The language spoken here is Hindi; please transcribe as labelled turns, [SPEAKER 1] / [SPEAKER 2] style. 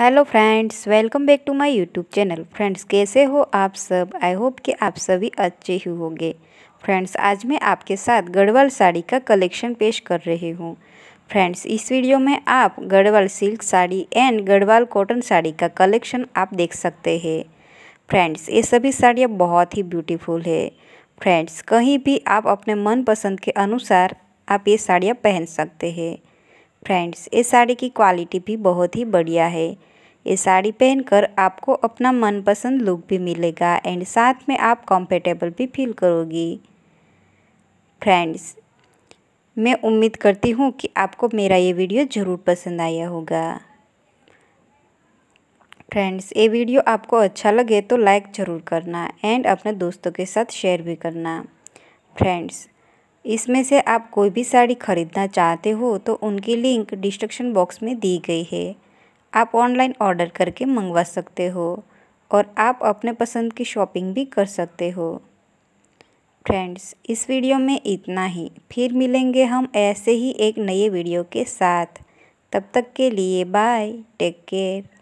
[SPEAKER 1] hello friends welcome back to my YouTube channel friends कैसे हो आप सब आई होप कि आप सभी अच्छे ही होंगे फ्रेंड्स आज मैं आपके साथ गढ़वाल साड़ी का कलेक्शन पेश कर रही हूँ फ्रेंड्स इस वीडियो में आप Garhwal silk sari and Garhwal cotton sari का कलेक्शन आप देख सकते हैं फ्रेंड्स ये सभी साड़ियाँ बहुत ही ब्यूटीफुल है फ्रेंड्स कहीं भी आप अपने मनपसंद के अनुसार आप ये साड़ियाँ पहन सकते हैं फ्रेंड्स ये साड़ी की क्वालिटी भी बहुत ही बढ़िया है ये साड़ी पहनकर आपको अपना मनपसंद लुक भी मिलेगा एंड साथ में आप कंफर्टेबल भी फील करोगी फ्रेंड्स मैं उम्मीद करती हूँ कि आपको मेरा ये वीडियो ज़रूर पसंद आया होगा फ्रेंड्स ये वीडियो आपको अच्छा लगे तो लाइक ज़रूर करना एंड अपने दोस्तों के साथ शेयर भी करना फ्रेंड्स इसमें से आप कोई भी साड़ी खरीदना चाहते हो तो उनकी लिंक डिस्क्रिप्शन बॉक्स में दी गई है आप ऑनलाइन ऑर्डर करके मंगवा सकते हो और आप अपने पसंद की शॉपिंग भी कर सकते हो फ्रेंड्स इस वीडियो में इतना ही फिर मिलेंगे हम ऐसे ही एक नए वीडियो के साथ तब तक के लिए बाय टेक केयर